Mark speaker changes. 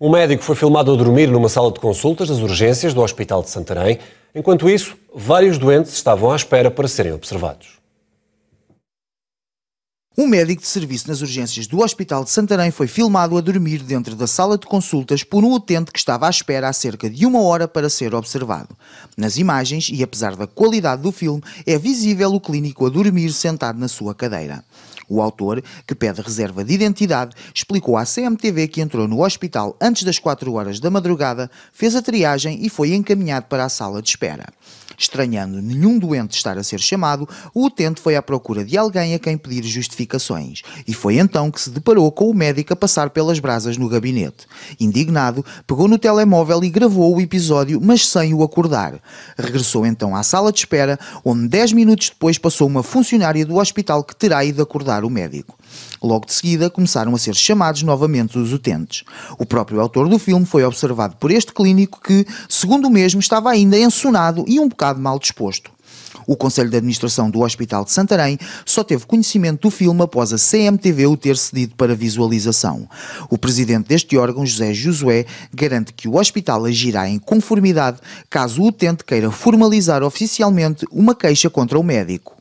Speaker 1: Um médico foi filmado a dormir numa sala de consultas das urgências do Hospital de Santarém. Enquanto isso, vários doentes estavam à espera para serem observados.
Speaker 2: Um médico de serviço nas urgências do Hospital de Santarém foi filmado a dormir dentro da sala de consultas por um utente que estava à espera há cerca de uma hora para ser observado. Nas imagens, e apesar da qualidade do filme, é visível o clínico a dormir sentado na sua cadeira. O autor, que pede reserva de identidade, explicou à CMTV que entrou no hospital antes das 4 horas da madrugada, fez a triagem e foi encaminhado para a sala de espera. Estranhando nenhum doente estar a ser chamado, o utente foi à procura de alguém a quem pedir justificação e foi então que se deparou com o médico a passar pelas brasas no gabinete. Indignado, pegou no telemóvel e gravou o episódio, mas sem o acordar. Regressou então à sala de espera, onde 10 minutos depois passou uma funcionária do hospital que terá ido acordar o médico. Logo de seguida, começaram a ser chamados novamente os utentes. O próprio autor do filme foi observado por este clínico que, segundo o mesmo, estava ainda ensunado e um bocado mal disposto. O Conselho de Administração do Hospital de Santarém só teve conhecimento do filme após a CMTV o ter cedido para visualização. O presidente deste órgão, José Josué, garante que o hospital agirá em conformidade caso o utente queira formalizar oficialmente uma queixa contra o médico.